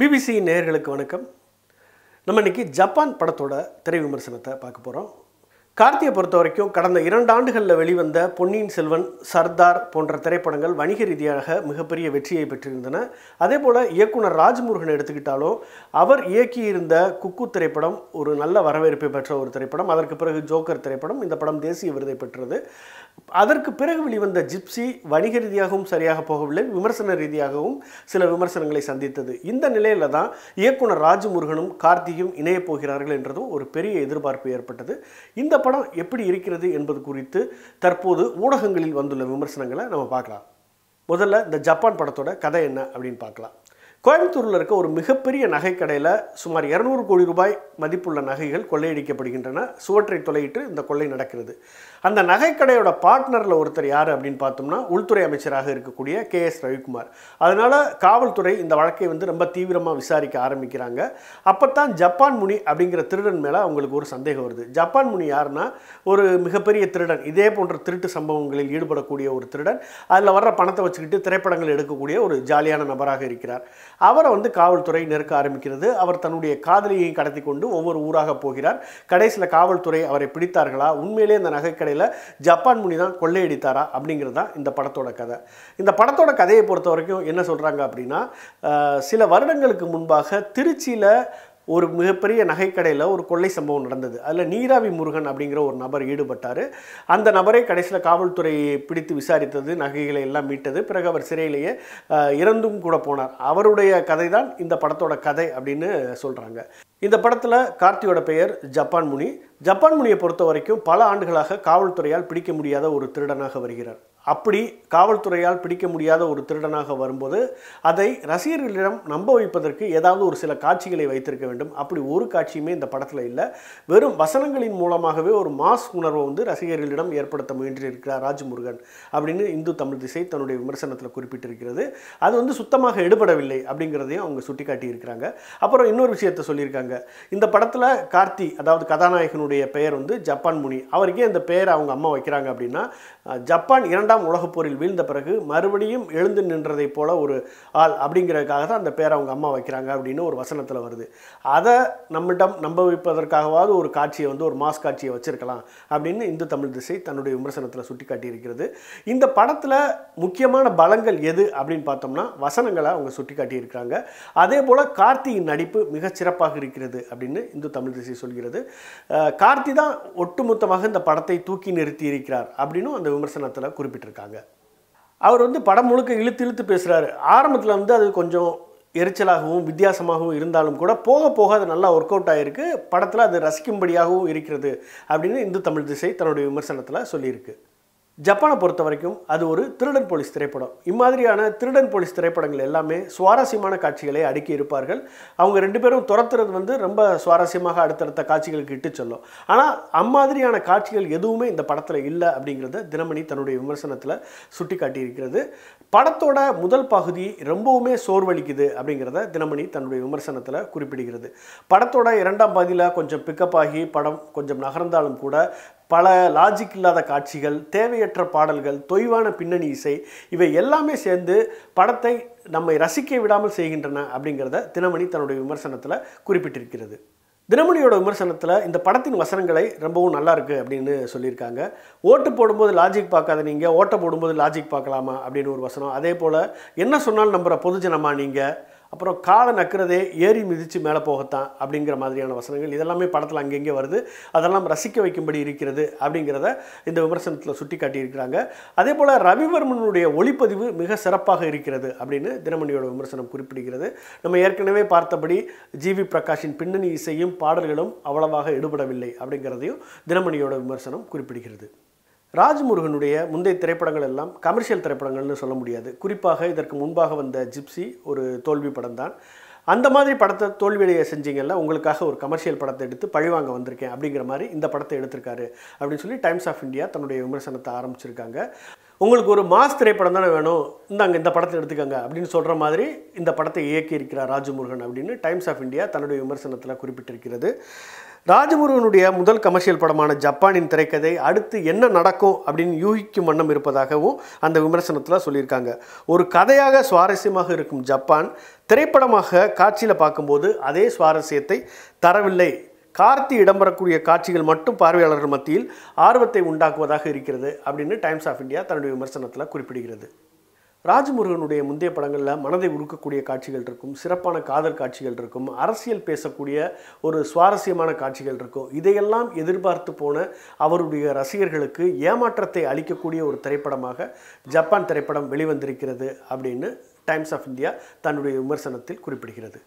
BBC நேர்களுக்கு வணக்கம் நம்ம இன்றைக்கி ஜப்பான் படத்தோட திரை விமர்சனத்தை பார்க்க போகிறோம் கார்த்தியை பொறுத்த வரைக்கும் கடந்த இரண்டு ஆண்டுகளில் வெளிவந்த பொன்னியின் செல்வன் சர்தார் போன்ற திரைப்படங்கள் வணிக ரீதியாக மிகப்பெரிய வெற்றியை பெற்றிருந்தன அதே போல் இயக்குனர் ராஜ்முருகன் எடுத்துக்கிட்டாலும் அவர் இயக்கியிருந்த குக்கு திரைப்படம் ஒரு நல்ல வரவேற்பை பெற்ற ஒரு திரைப்படம் அதற்கு பிறகு ஜோக்கர் திரைப்படம் இந்த படம் தேசிய விருதை பெற்றது அதற்கு பிறகு வெளிவந்த ஜிப்சி வணிக ரீதியாகவும் சரியாக போகவில்லை விமர்சன ரீதியாகவும் சில விமர்சனங்களை சந்தித்தது இந்த நிலையில் தான் இயக்குனர் ராஜ்முருகனும் கார்த்தியும் இணையப் போகிறார்கள் என்றதும் ஒரு பெரிய எதிர்பார்ப்பு ஏற்பட்டது இந்த படம் எப்படி இருக்கிறது என்பது குறித்து தற்போது ஊடகங்களில் வந்துள்ள விமர்சனங்களை நம்ம பார்க்கலாம் முதல்ல இந்த ஜப்பான் படத்தோட கதை என்ன அப்படின்னு பார்க்கலாம் கோயம்புத்தூரில் இருக்க ஒரு மிகப்பெரிய நகைக்கடையில் சுமார் இரநூறு கோடி ரூபாய் மதிப்புள்ள நகைகள் கொள்ளையடிக்கப்படுகின்றன சுவற்றை தொலையிட்டு இந்த கொள்ளை நடக்கிறது அந்த நகைக்கடையோட பார்ட்னரில் ஒருத்தர் யார் அப்படின்னு பார்த்தோம்னா உள்துறை அமைச்சராக இருக்கக்கூடிய கே எஸ் ரவிக்குமார் அதனால் காவல்துறை இந்த வழக்கை வந்து ரொம்ப தீவிரமாக விசாரிக்க ஆரம்பிக்கிறாங்க அப்போ தான் ஜப்பான் முனி அப்படிங்கிற திருடன் மேலே அவங்களுக்கு ஒரு சந்தேகம் வருது ஜப்பான் முனி யாருன்னா ஒரு மிகப்பெரிய திருடன் இதே போன்ற திருட்டு சம்பவங்களில் ஈடுபடக்கூடிய ஒரு திருடன் அதில் வர்ற பணத்தை வச்சுக்கிட்டு திரைப்படங்கள் எடுக்கக்கூடிய ஒரு ஜாலியான நபராக இருக்கிறார் அவரை வந்து காவல்துறை நெருக்க ஆரம்பிக்கிறது அவர் தன்னுடைய காதலியை கடத்தி கொண்டு ஒவ்வொரு ஊராக போகிறார் கடைசியில் காவல்துறை அவரை பிடித்தார்களா உண்மையிலே அந்த நகைக்கடையில் ஜப்பான் முனி தான் கொள்ளையடித்தாரா அப்படிங்கிறது தான் இந்த படத்தோட கதை இந்த படத்தோட கதையை பொறுத்த வரைக்கும் என்ன சொல்கிறாங்க அப்படின்னா சில வருடங்களுக்கு முன்பாக திருச்சியில் ஒரு மிகப்பெரிய நகைக்கடையில் ஒரு கொள்ளை சம்பவம் நடந்தது அதில் நீராவி முருகன் அப்படிங்கிற ஒரு நபர் ஈடுபட்டார் அந்த நபரை கடைசியில் காவல்துறை பிடித்து விசாரித்தது நகைகளை எல்லாம் மீட்டது பிறகு அவர் சிறையிலேயே இறந்தும் கூட போனார் அவருடைய கதை தான் இந்த படத்தோட கதை அப்படின்னு சொல்கிறாங்க இந்த படத்தில் கார்த்தியோட பெயர் ஜப்பான் முனி ஜப்பான் முனியை பொறுத்த வரைக்கும் பல ஆண்டுகளாக காவல்துறையால் பிடிக்க முடியாத ஒரு திருடனாக வருகிறார் அப்படி காவல்துறையால் பிடிக்க முடியாத ஒரு திருடனாக வரும்போது அதை ரசிகர்களிடம் நம்ப வைப்பதற்கு ஏதாவது ஒரு சில காட்சிகளை வைத்திருக்க வேண்டும் அப்படி ஒரு காட்சியுமே இந்த படத்தில் இல்லை வெறும் வசனங்களின் மூலமாகவே ஒரு மாஸ் உணர்வை வந்து ரசிகர்களிடம் ஏற்படுத்த முயன்றிருக்கிறார் ராஜ்முருகன் அப்படின்னு இந்து தமிழ் திசை தன்னுடைய விமர்சனத்தில் குறிப்பிட்டிருக்கிறது அது வந்து சுத்தமாக எடுபடவில்லை அப்படிங்கிறதையும் அவங்க சுட்டிக்காட்டியிருக்கிறாங்க அப்புறம் இன்னொரு விஷயத்தை சொல்லியிருக்காங்க இந்த படத்தில் கார்த்தி அதாவது கதாநாயகனுடைய பெயர் வந்து ஜப்பான் முனி அவருக்கே இந்த பெயர் அவங்க அம்மா வைக்கிறாங்க அப்படின்னா ஜப்பான் இரண்டாம் இரண்டாம் உலகப் போரில் வீழ்ந்த பிறகு மறுபடியும் எழுந்து நின்றதைப் போல ஒரு ஆள் அப்படிங்கிறதுக்காக தான் அந்த பேர் அவங்க அம்மா வைக்கிறாங்க அப்படின்னு ஒரு வசனத்தில் வருது அதை நம்மிடம் நம்ப வைப்பதற்காகவாவது ஒரு காட்சியை வந்து ஒரு மாஸ் காட்சியை வச்சுருக்கலாம் அப்படின்னு இந்து தமிழ் திசை தன்னுடைய விமர்சனத்தில் சுட்டி காட்டியிருக்கிறது இந்த படத்தில் முக்கியமான பலங்கள் எது அப்படின்னு பார்த்தோம்னா வசனங்களை அவங்க சுட்டி காட்டியிருக்கிறாங்க அதே போல் கார்த்தியின் நடிப்பு மிகச்சிறப்பாக இருக்கிறது அப்படின்னு இந்து தமிழ் திசை சொல்கிறது கார்த்தி தான் ஒட்டுமொத்தமாக இந்த படத்தை தூக்கி நிறுத்தி இருக்கிறார் அப்படின்னு அந்த விமர்சனத்தில் குறிப்பிட்டிருக்காங்க இருக்காங்க அவர் வந்து படம் முழுக்க இழுத்து இழுத்து பேசுகிறாரு ஆரம்பத்தில் வந்து அது கொஞ்சம் எரிச்சலாகவும் வித்தியாசமாகவும் இருந்தாலும் கூட போக போக அது நல்லா ஒர்க் அவுட் ஆகிருக்கு படத்தில் அது ரசிக்கும்படியாகவும் இருக்கிறது அப்படின்னு இந்து தமிழ் திசை தன்னுடைய விமர்சனத்தில் சொல்லியிருக்கு ஜப்பானை பொறுத்த வரைக்கும் அது ஒரு திருடன் போலீஸ் திரைப்படம் இம்மாதிரியான திருடன் போலீஸ் திரைப்படங்கள் எல்லாமே சுவாரஸ்யமான காட்சிகளை அடுக்கி இருப்பார்கள் அவங்க ரெண்டு பேரும் துரத்துறது வந்து ரொம்ப சுவாரஸ்யமாக அடுத்தடுத்த காட்சிகளுக்கு இட்டு சொல்லும் ஆனால் அம்மாதிரியான காட்சிகள் எதுவுமே இந்த படத்தில் இல்லை அப்படிங்கிறத தினமணி தன்னுடைய விமர்சனத்தில் சுட்டி காட்டியிருக்கிறது படத்தோட முதல் பகுதி ரொம்பவுமே சோர்வளிக்குது அப்படிங்கிறத தினமணி தன்னுடைய விமர்சனத்தில் குறிப்பிடுகிறது படத்தோட இரண்டாம் பகுதியில் கொஞ்சம் பிக்கப் ஆகி படம் கொஞ்சம் நகர்ந்தாலும் கூட பல லாஜிக் இல்லாத காட்சிகள் தேவையற்ற பாடல்கள் தொய்வான பின்னணி இசை இவை எல்லாமே சேர்ந்து படத்தை நம்மை ரசிக்க விடாமல் செய்கின்றன அப்படிங்கிறத தினமணி தன்னுடைய விமர்சனத்தில் குறிப்பிட்டிருக்கிறது தினமணியோட விமர்சனத்தில் இந்த படத்தின் வசனங்களை ரொம்பவும் நல்லா இருக்குது அப்படின்னு சொல்லியிருக்காங்க ஓட்டு போடும்போது லாஜிக் பார்க்காத நீங்கள் ஓட்டை போடும்போது லாஜிக் பார்க்கலாமா அப்படின்னு ஒரு வசனம் அதே போல் என்ன சொன்னாலும் நம்புகிற பொதுஜனமா நீங்கள் அப்புறம் காலை நக்கிறதே ஏறி மிதித்து மேலே போகத்தான் அப்படிங்கிற மாதிரியான வசனங்கள் இதெல்லாமே படத்தில் அங்கங்கே வருது அதெல்லாம் ரசிக்க வைக்கும்படி இருக்கிறது அப்படிங்கிறத இந்த விமர்சனத்தில் சுட்டி காட்டியிருக்கிறாங்க அதே போல் ரவிவர்மனுடைய ஒளிப்பதிவு மிக சிறப்பாக இருக்கிறது அப்படின்னு தினமணியோட விமர்சனம் குறிப்பிடுகிறது நம்ம ஏற்கனவே பார்த்தபடி ஜிவி பிரகாஷின் பின்னணி இசையும் பாடல்களும் அவ்வளவாக எடுபடவில்லை அப்படிங்கிறதையும் தினமணியோட விமர்சனம் குறிப்பிடுகிறது ராஜ்முருகனுடைய முந்தைய திரைப்படங்கள் எல்லாம் கமர்ஷியல் திரைப்படங்கள்னு சொல்ல முடியாது குறிப்பாக இதற்கு முன்பாக வந்த ஜிப்சி ஒரு தோல்வி படம் தான் அந்த மாதிரி படத்தை தோல்வியடைய செஞ்சீங்கல்ல உங்களுக்காக ஒரு கமர்ஷியல் படத்தை எடுத்து பழிவாங்க வந்திருக்கேன் அப்படிங்கிற மாதிரி இந்த படத்தை எடுத்திருக்காரு அப்படின்னு சொல்லி டைம்ஸ் ஆஃப் இந்தியா தன்னுடைய விமர்சனத்தை ஆரம்பிச்சிருக்காங்க உங்களுக்கு ஒரு மாஸ் திரைப்படம் தானே வேணும் இந்தாங்க இந்த படத்தை எடுத்துக்கோங்க அப்படின்னு சொல்கிற மாதிரி இந்த படத்தை இயக்கி இருக்கிறார் ராஜமுருகன் அப்படின்னு டைம்ஸ் ஆஃப் இந்தியா தன்னுடைய விமர்சனத்தில் குறிப்பிட்டிருக்கிறது ராஜமுருகனுடைய முதல் கமர்ஷியல் படமான ஜப்பானின் திரைக்கதை அடுத்து என்ன நடக்கும் அப்படின்னு யூகிக்கும் வண்ணம் இருப்பதாகவும் அந்த விமர்சனத்தில் சொல்லியிருக்காங்க ஒரு கதையாக சுவாரஸ்யமாக இருக்கும் ஜப்பான் திரைப்படமாக காட்சியில் பார்க்கும்போது அதே சுவாரஸ்யத்தை தரவில்லை கார்த்தி இடம்பெறக்கூடிய காட்சிகள் மட்டும் பார்வையாளர்கள் மத்தியில் ஆர்வத்தை உண்டாக்குவதாக இருக்கிறது அப்படின்னு டைம்ஸ் ஆஃப் இந்தியா தன்னுடைய விமர்சனத்தில் குறிப்பிடுகிறது ராஜ்முருகனுடைய முந்தைய படங்களில் மனதை உருக்கக்கூடிய காட்சிகள் இருக்கும் சிறப்பான காதல் காட்சிகள் இருக்கும் அரசியல் பேசக்கூடிய ஒரு சுவாரஸ்யமான காட்சிகள் இருக்கும் இதையெல்லாம் எதிர்பார்த்து போன அவருடைய ரசிகர்களுக்கு ஏமாற்றத்தை அளிக்கக்கூடிய ஒரு திரைப்படமாக ஜப்பான் திரைப்படம் வெளிவந்திருக்கிறது அப்படின்னு டைம்ஸ் ஆஃப் இந்தியா தன்னுடைய விமர்சனத்தில் குறிப்பிடுகிறது